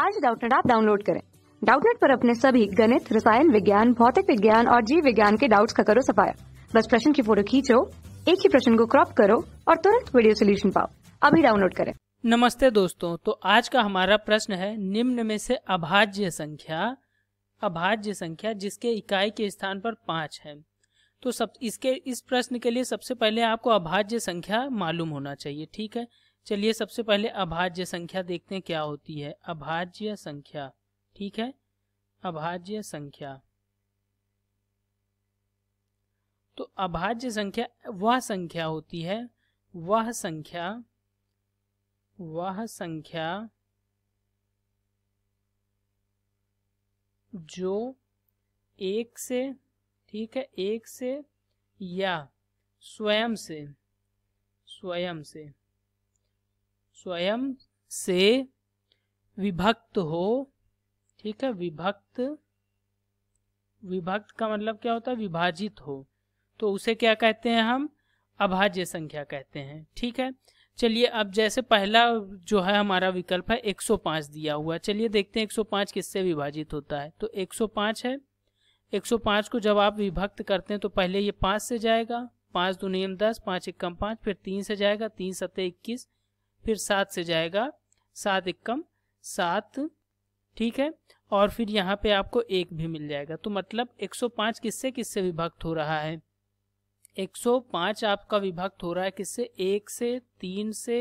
आज डाउटनेट आप डाउनलोड करें डाउटनेट पर अपने सभी गणित रसायन विज्ञान भौतिक विज्ञान और जीव विज्ञान के डाउट्स का करो सफाया बस प्रश्न की फोटो खींचो एक ही प्रश्न को क्रॉप करो और तुरंत वीडियो सोल्यूशन पाओ अभी डाउनलोड करें नमस्ते दोस्तों तो आज का हमारा प्रश्न है निम्न में से अभाज्य संख्या अभाज्य संख्या जिसके इकाई के स्थान पर पांच है तो सब इसके इस प्रश्न के लिए सबसे पहले आपको अभाज्य संख्या मालूम होना चाहिए ठीक है चलिए सबसे पहले अभाज्य संख्या देखते हैं क्या होती है अभाज्य संख्या ठीक है अभाज्य संख्या तो अभाज्य संख्या वह संख्या होती है वह संख्या वह संख्या जो एक से ठीक है एक से या स्वयं से स्वयं से स्वयं से विभक्त हो ठीक है विभक्त विभक्त का मतलब क्या होता है विभाजित हो तो उसे क्या कहते हैं हम अभाज्य संख्या कहते हैं ठीक है चलिए अब जैसे पहला जो है हमारा विकल्प है 105 दिया हुआ चलिए देखते हैं 105 किससे विभाजित होता है तो 105 है 105 को जब आप विभक्त करते हैं तो पहले ये पाँच से जाएगा पाँच दो नियम दस पाँच एक कम पाँच फिर तीन से जाएगा तीन सत्य इक्कीस फिर सात से जाएगा सात इक्कम सात ठीक है और फिर यहाँ पे आपको एक भी मिल जाएगा तो मतलब 105 किससे किससे विभक्त हो रहा है 105 आपका विभक्त हो रहा है किससे एक से तीन से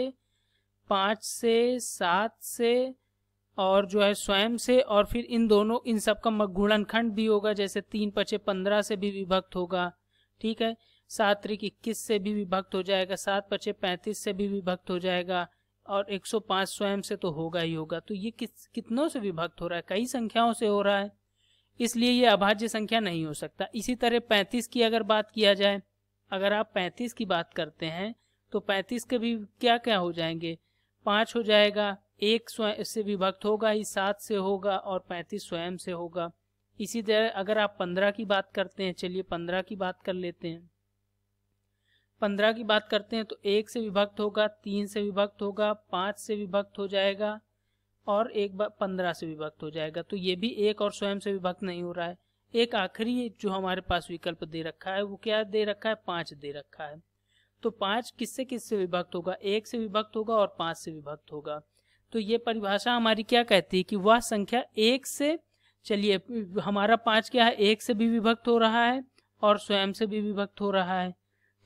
पाँच से सात से और जो है स्वयं से और फिर इन दोनों इन सब का गुणनखंड भी होगा जैसे तीन पचे पंद्रह से भी विभक्त होगा ठीक है सात त्रिक इक्कीस से भी विभक्त हो जाएगा सात पचे पैंतीस से भी विभक्त हो जाएगा और 105 स्वयं से तो होगा ही होगा तो ये किस कितनों से विभक्त हो रहा है कई संख्याओं से हो रहा है इसलिए ये अभाज्य संख्या नहीं हो सकता इसी तरह 35 की अगर बात किया जाए अगर आप 35 की बात करते हैं तो 35 के भी क्या क्या हो जाएंगे पाँच हो जाएगा एक स्वयं से विभक्त होगा ही सात से होगा और पैंतीस स्वयं से होगा इसी तरह अगर आप पंद्रह की बात करते हैं चलिए पंद्रह की बात कर लेते हैं पंद्रह की बात करते हैं तो एक से विभक्त होगा तीन से विभक्त होगा पाँच से विभक्त हो जाएगा और एक बार पंद्रह से विभक्त हो जाएगा तो ये भी एक और स्वयं से विभक्त नहीं हो रहा है एक आखिरी जो हमारे पास विकल्प दे रखा है वो क्या दे रखा है पाँच दे रखा है तो पाँच किससे किससे विभक्त होगा एक से विभक्त होगा और पाँच से विभक्त होगा तो ये परिभाषा हमारी क्या कहती है कि वह संख्या एक से चलिए हमारा पाँच क्या है एक से भी विभक्त हो रहा है और स्वयं से भी विभक्त हो रहा है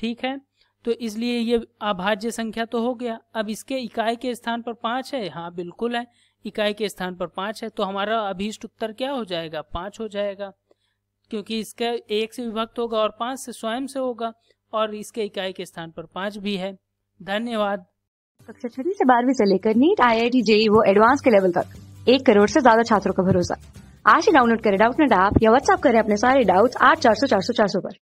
ठीक है तो इसलिए ये अभाज्य संख्या तो हो गया अब इसके इकाई के स्थान पर पाँच है हाँ बिल्कुल है इकाई के स्थान पर पाँच है तो हमारा अभीष्ट उत्तर क्या हो जाएगा पाँच हो जाएगा क्योंकि इसका एक से विभक्त होगा और पाँच से स्वयं से होगा और इसके इकाई के स्थान पर पाँच भी है धन्यवाद कक्षा छठी से बारहवीं से लेकर NEET I I T JEE वो एडवांस के लेवल तक एक करोड़ से ज्यादा छात्रों का भरोसा आज ही डाउनलोड करें डाउट नेट ऐप या व्हाट्सअप करें अपने सारे डाउट्स आठ चार सौ चार सौ चार सौ पर